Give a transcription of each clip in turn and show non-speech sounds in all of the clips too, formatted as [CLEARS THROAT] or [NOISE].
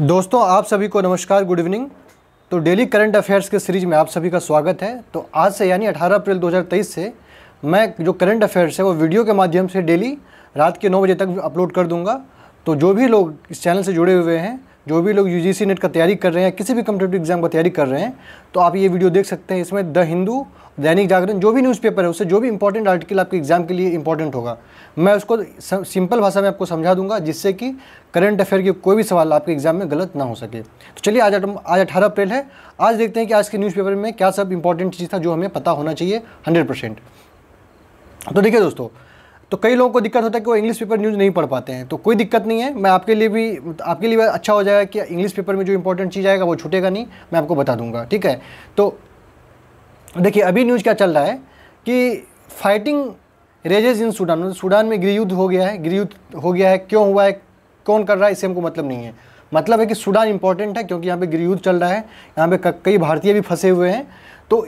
दोस्तों आप सभी को नमस्कार गुड इवनिंग तो डेली करंट अफेयर्स के सीरीज में आप सभी का स्वागत है तो आज से यानी 18 अप्रैल 2023 से मैं जो करंट अफेयर्स है वो वीडियो के माध्यम से डेली रात के नौ बजे तक अपलोड कर दूंगा तो जो भी लोग इस चैनल से जुड़े हुए हैं जो भी लोग यू नेट e का तैयारी कर रहे हैं किसी भी कम्पिटेटिव एग्जाम का तैयारी कर रहे हैं तो आप ये वीडियो देख सकते हैं इसमें द हिंदू दैनिक जागरण जो भी न्यूज़पेपर है उससे जो भी इंपॉर्टेंट आर्टिकल आपके एग्जाम के लिए इंपॉर्टेंट होगा मैं उसको सिंपल भाषा में आपको समझा दूंगा जिससे कि करंट अफेयर के कोई भी सवाल आपके एग्जाम में गलत ना हो सके तो चलिए आज आज अठारह अप्रैल है आज देखते हैं कि आज के न्यूज़पेपर में क्या सब इंपॉर्टेंट चीज़ था जो हमें पता होना चाहिए हंड्रेड तो देखिए दोस्तों तो कई लोगों को दिक्कत होता है कि वो इंग्लिश पेपर न्यूज़ नहीं पढ़ पाते हैं तो कोई दिक्कत नहीं है मैं आपके लिए भी आपके लिए अच्छा हो जाएगा कि इंग्लिश पेपर में जो इंपॉर्टेंट चीज़ आएगा वो छूटेगा नहीं मैं आपको बता दूंगा ठीक है तो देखिए अभी न्यूज़ क्या चल रहा है कि fighting rages in Sudan Sudan में गृहयुद्ध हो गया है गृहयुद्ध हो गया है क्यों हुआ है कौन कर रहा है इससे हमको मतलब नहीं है मतलब है कि सूडान इंपॉर्टेंट है क्योंकि यहाँ पे गृहयुद्ध चल रहा है यहाँ पे कई भारतीय भी फंसे हुए हैं तो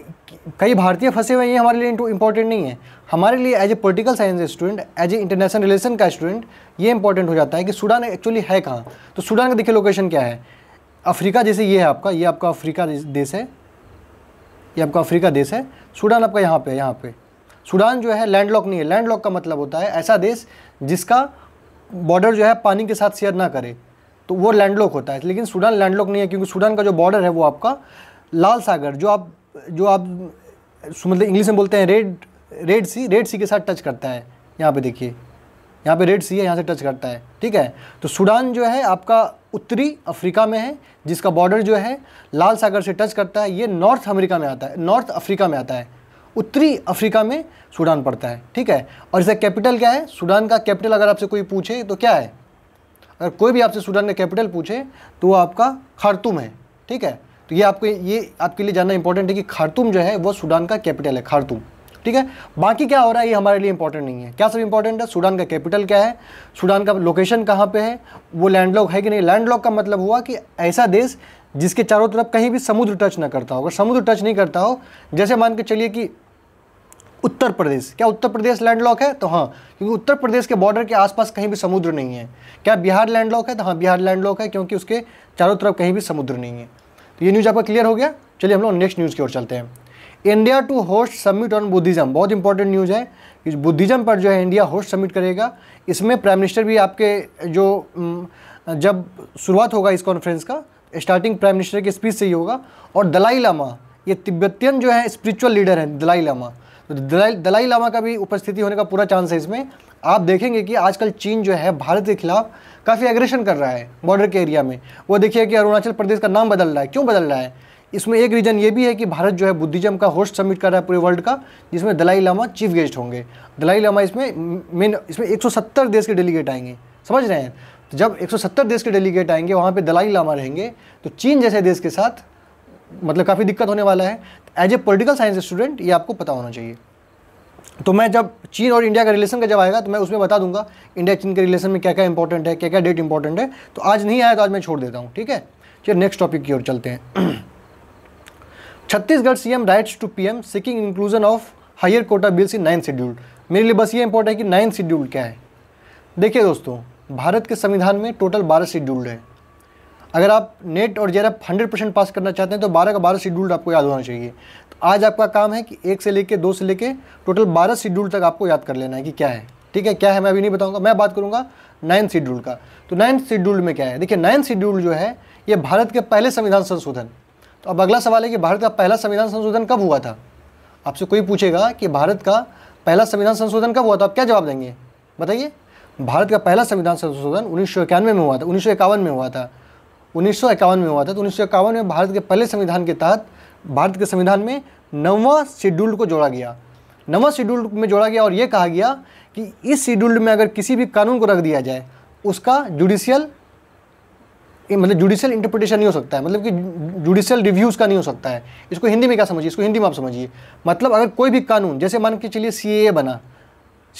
कई भारतीय फंसे हुए हैं ये हमारे लिए इंपॉर्टेंट नहीं है हमारे लिए as a political science student as a international relation का स्टूडेंट ये इंपॉर्टेंट हो जाता है कि सूडान एक्चुअली है कहाँ तो सूडान का देखिए लोकेशन क्या है अफ्रीका जैसे ये है आपका ये आपका अफ्रीका देश है ये आपका अफ्रीका देश है सूडान आपका यहाँ पे यहाँ पे सूडान जो है लैंडलॉक नहीं है लैंडलॉक का मतलब होता है ऐसा देश जिसका बॉर्डर जो है पानी के साथ शेयर ना करे तो वो लैंडलॉक होता है लेकिन सूडान लैंडलॉक नहीं है क्योंकि सूडान का जो बॉर्डर है वो आपका लाल सागर जो आप जो आप मतलब इंग्लिश में बोलते हैं red red sea red sea के साथ टच करता है यहाँ पे देखिए यहाँ पे रेड सी है यहाँ से टच करता है ठीक है तो सूडान जो है आपका उत्तरी अफ्रीका में है जिसका बॉर्डर जो है लाल सागर से टच करता है ये नॉर्थ अमेरिका में आता है नॉर्थ अफ्रीका में आता है उत्तरी अफ्रीका में सूडान पड़ता है ठीक है और इसका कैपिटल क्या है सूडान का कैपिटल अगर आपसे कोई पूछे तो क्या है अगर कोई भी आपसे सूडान का कैपिटल पूछे तो वो आपका खारतूम है ठीक है तो ये आपको ये आपके लिए जानना इंपॉर्टेंट है कि खारतूम जो है वो सूडान का कैपिटल है खारतूम ठीक है बाकी क्या हो रहा है ये हमारे लिए इंपॉर्टेंट नहीं है क्या सब इंपॉर्टेंट है सूडान का कैपिटल क्या है सूडान का लोकेशन कहाँ पे है वो लैंडलॉक है कि नहीं लैंडलॉक का मतलब हुआ कि ऐसा देश जिसके चारों तरफ कहीं भी समुद्र टच ना करता हो अगर समुद्र टच नहीं करता हो जैसे मान के चलिए कि उत्तर प्रदेश क्या उत्तर प्रदेश लैंडलॉक है तो हाँ क्योंकि उत्तर प्रदेश के बॉर्डर के आसपास कहीं भी समुद्र नहीं है क्या बिहार लैंडलॉक है तो हाँ बिहार लैंडलॉक है क्योंकि उसके चारों तरफ कहीं भी समुद्र नहीं है तो ये न्यूज़ आपका क्लियर हो गया चलिए हम लोग नेक्स्ट न्यूज़ की ओर चलते हैं India to host summit on Buddhism बहुत इंपॉर्टेंट न्यूज़ है कि बुद्धिज़्म पर जो है इंडिया होस्ट समिट करेगा इसमें प्राइम मिनिस्टर भी आपके जो जब शुरुआत होगा इस कॉन्फ्रेंस का स्टार्टिंग प्राइम मिनिस्टर के स्पीच से ही होगा और दलाई लामा ये तिब्बतियन जो है स्पिरिचुअल लीडर हैं दलाई लामा तो दलाई दलाई लामा का भी उपस्थिति होने का पूरा चांस है इसमें आप देखेंगे कि आजकल चीन जो है भारत के खिलाफ काफ़ी एग्रेशन कर रहा है बॉर्डर के एरिया में वो देखिए कि अरुणाचल प्रदेश का नाम बदल रहा है क्यों बदल रहा है इसमें एक रीज़न ये भी है कि भारत जो है बुद्धिज्म का होस्ट सबमिट कर रहा है पूरे वर्ल्ड का जिसमें दलाई लामा चीफ गेस्ट होंगे दलाई लामा इसमें मेन इसमें 170 देश के डेलीगेट आएंगे समझ रहे हैं तो जब 170 देश के डेलीगेट आएंगे वहाँ पे दलाई लामा रहेंगे तो चीन जैसे देश के साथ मतलब काफ़ी दिक्कत होने वाला है as a political science student ये आपको पता होना चाहिए तो मैं जब चीन और इंडिया का रिलेशन का जब आएगा तो मैं उसमें बता दूंगा इंडिया चीन के रिलेशन में क्या क्या इंपॉर्टेंट है क्या क्या डेट इंपॉर्टेंट है तो आज नहीं आया तो आज मैं छोड़ देता हूँ ठीक है चलिए नेक्स्ट टॉपिक की ओर चलते हैं [CLEARS THROAT] Chhattisgarh CM writes to PM seeking inclusion of higher quota bills in ninth schedule मेरे लिए बस ये इंपॉर्टेंट है कि नाइन्थ शेड्यूल क्या है देखिए दोस्तों भारत के संविधान में टोटल बारह शेड्यूल्ड है अगर आप नेट और जेरप हंड्रेड परसेंट पास करना चाहते हैं तो बारह का बारह शेड्यूल आपको याद होना चाहिए तो आज आपका काम है कि एक से लेके दो से लेके टोटल बारह शेड्यूल तक आपको याद कर लेना है कि क्या है ठीक है क्या है मैं अभी नहीं बताऊंगा मैं बात करूंगा नाइन्थ शेड्यूल का तो नाइन्थ शेड्यूल में क्या है देखिए नाइन्थ शेड्यूल जो है ये भारत के पहले संविधान संशोधन तो अब अगला सवाल है कि भारत का पहला संविधान संशोधन कब हुआ था आपसे कोई पूछेगा कि भारत का पहला संविधान संशोधन कब हुआ था आप क्या जवाब देंगे बताइए भारत का पहला संविधान संशोधन उन्नीस में हुआ था उन्नीस में हुआ था उन्नीस में हुआ था तो उन्नीस में भारत के पहले संविधान के तहत भारत के संविधान में नवा शेड्यूल को जोड़ा गया नवा शेड्यूल में जोड़ा गया और ये कहा गया कि इस शेड्यूल में अगर किसी भी कानून को रख दिया जाए उसका जुडिशियल मतलब जुडिशियल इंटरप्रिटेशन नहीं हो सकता है मतलब कि जुडिशियल रिव्यूज़ का नहीं हो सकता है इसको हिंदी में क्या समझिए इसको हिंदी में आप समझिए मतलब अगर कोई भी कानून जैसे मान के चलिए सी बना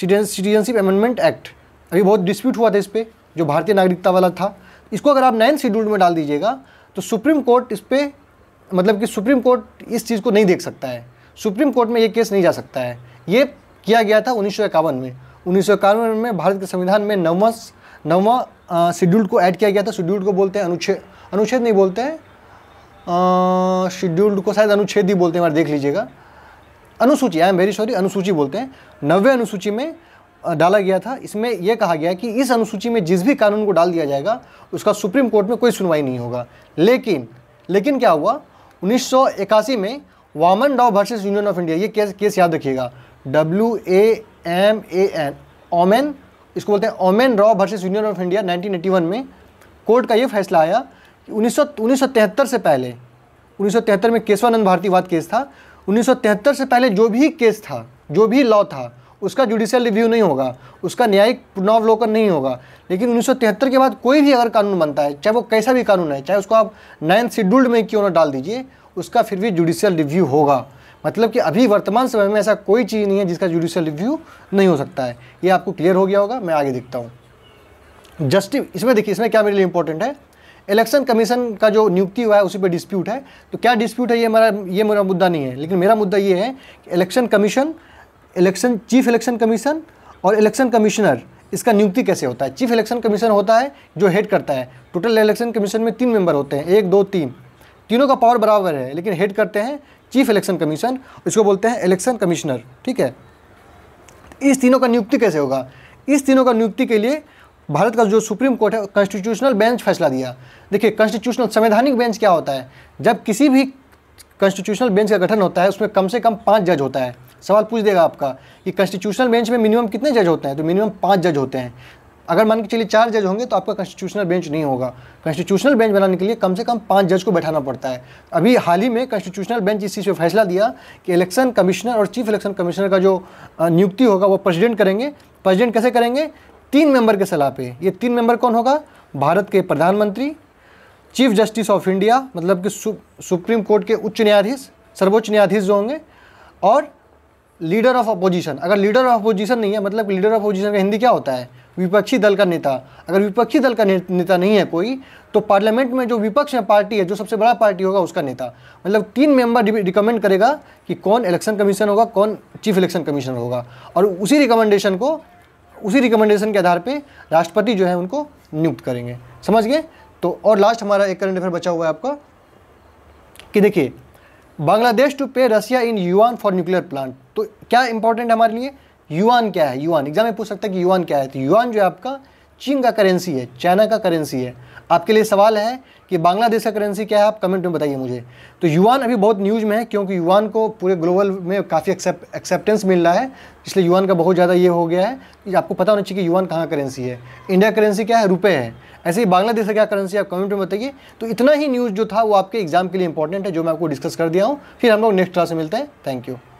सिटीजनशिप अमेंडमेंट एक्ट अभी बहुत डिस्प्यूट हुआ था इस पर जो भारतीय नागरिकता वाला था इसको अगर आप नाइन्थ शेड्यूल में डाल दीजिएगा तो सुप्रीम कोर्ट इस पर मतलब कि सुप्रीम कोर्ट इस चीज़ को नहीं देख सकता है सुप्रीम कोर्ट में ये केस नहीं जा सकता है ये किया गया था उन्नीस में उन्नीस में भारत के संविधान में नवा नवा शेड्यूल को ऐड किया गया था शेड्यूल को बोलते हैं अनुच्छेद अनुच्छेद नहीं बोलते हैं शेड्यूल्ड को शायद अनुच्छेद ही बोलते हैं हमारे देख लीजिएगा अनुसूची आई एम वेरी सॉरी अनुसूची बोलते हैं नवे अनुसूची में डाला गया था इसमें यह कहा गया कि इस अनुसूची में जिस भी कानून को डाल दिया जाएगा उसका सुप्रीम कोर्ट में कोई सुनवाई नहीं होगा लेकिन लेकिन क्या हुआ उन्नीस में Waman Rao versus Union of India ये केस केस याद रखिएगा W A M A N Waman इसको बोलते हैं Waman Rao versus Union of India 1981 में कोर्ट का ये फैसला आया कि उन्नीस से पहले उन्नीस में केशवानंद भारती वाद केस था उन्नीस से पहले जो भी केस था जो भी लॉ था उसका जुडिशियल रिव्यू नहीं होगा उसका न्यायिक पुनरावलोकन नहीं होगा लेकिन उन्नीस के बाद कोई भी अगर कानून बनता है चाहे वो कैसा भी कानून है चाहे उसको आप नाइन्थ शेड्यूल्ड में क्यों ना डाल दीजिए उसका फिर भी जुडिशियल रिव्यू होगा मतलब कि अभी वर्तमान समय में ऐसा कोई चीज़ नहीं है जिसका जुडिशियल रिव्यू नहीं हो सकता है ये आपको क्लियर हो गया होगा मैं आगे देखता हूँ जस्टिस इसमें देखिए इसमें क्या मेरे लिए इंपॉर्टेंट है इलेक्शन कमीशन का जो नियुक्ति हुआ है उसी पर डिस्प्यूट है तो क्या डिस्प्यूट है ये हमारा ये मेरा मुद्दा नहीं है लेकिन मेरा मुद्दा ये है कि election commission election chief election commission और इलेक्शन कमिश्नर इसका नियुक्ति कैसे होता है चीफ इलेक्शन कमीशन होता है जो हेड करता है टोटल इलेक्शन कमीशन में तीन मेंबर होते हैं एक दो तीन तीनों का पावर बराबर है लेकिन हेड करते हैं चीफ इलेक्शन कमीशन इसको बोलते हैं इलेक्शन कमिश्नर ठीक है इस तीनों का नियुक्ति कैसे होगा इस तीनों का नियुक्ति के लिए भारत का जो सुप्रीम कोर्ट है कॉन्स्टिट्यूशनल बेंच फैसला दिया देखिए कॉन्स्टिट्यूशनल संवैधानिक बेंच क्या होता है जब किसी भी कॉन्स्टिट्यूशनल बेंच का गठन होता है उसमें कम से कम पाँच जज होता है सवाल पूछ देगा आपका कि कॉन्स्टिट्यूशनल बेंच में मिनिमम कितने जज होते हैं तो मिनिमम पाँच जज होते हैं अगर मान के चलिए चार जज होंगे तो आपका कॉन्स्टिट्यूशनल बेंच नहीं होगा कॉन्स्टिट्यूशनल बेंच बनाने के लिए कम से कम पाँच जज को बैठाना पड़ता है अभी हाल ही में कॉन्स्टिट्यूशनल बेंच इस चीज़ पर फैसला दिया कि इलेक्शन कमिश्नर और चीफ इलेक्शन कमिश्नर का जो नियुक्ति होगा वो प्रेसिडेंट करेंगे प्रेसिडेंट कैसे करेंगे तीन मेंबर के सलाह पे ये तीन मेंबर कौन होगा भारत के प्रधानमंत्री चीफ जस्टिस ऑफ इंडिया मतलब कि सु, सुप्रीम कोर्ट के उच्च न्यायाधीश सर्वोच्च न्यायाधीश जो होंगे और लीडर ऑफ अपोजिशन अगर लीडर ऑफ अपोजिशन नहीं है मतलब लीडर ऑफ अपोजिशन का हिंदी क्या होता है विपक्षी दल का नेता अगर विपक्षी दल का नेता नहीं है कोई तो पार्लियामेंट में जो विपक्ष में पार्टी है जो सबसे बड़ा पार्टी होगा उसका नेता मतलब तीन मेंबर रिकमेंड करेगा कि कौन इलेक्शन कमीशन होगा कौन चीफ इलेक्शन कमीशन होगा और उसी रिकमेंडेशन को उसी रिकमेंडेशन के आधार पर राष्ट्रपति जो है उनको नियुक्त करेंगे समझ गए तो और लास्ट हमारा एक करंट अफेयर बचा हुआ है आपका कि देखिए Bangladesh to pay Russia in yuan for nuclear plant तो क्या इंपॉर्टेंट हमारे लिए युआन क्या है युआन एग्जाम में पूछ सकता है कि युआन क्या है तो युआन जो है आपका चीन का करेंसी है चाइना का करेंसी है आपके लिए सवाल है कि बांग्लादेश का करेंसी क्या है आप कमेंट में बताइए मुझे तो युवान अभी बहुत न्यूज़ में है क्योंकि युवान को पूरे ग्लोबल में काफ़ी एक्सेप्टेंस मिल रहा है इसलिए युवान का बहुत ज़्यादा ये हो गया है कि तो आपको पता होना चाहिए कि युवान कहाँ करेंसी है इंडिया करेंसी क्या है रुपये है ऐसे ही बांग्लादेश का क्या करेंसी आप कमेंट में बताइए तो इतना ही न्यूज़ जो था वो आपके एग्जाम के लिए इंपॉर्टेंट है जो मैं आपको डिस्कस कर दिया हूँ फिर हम लोग नेक्स्ट क्लास में मिलते हैं थैंक यू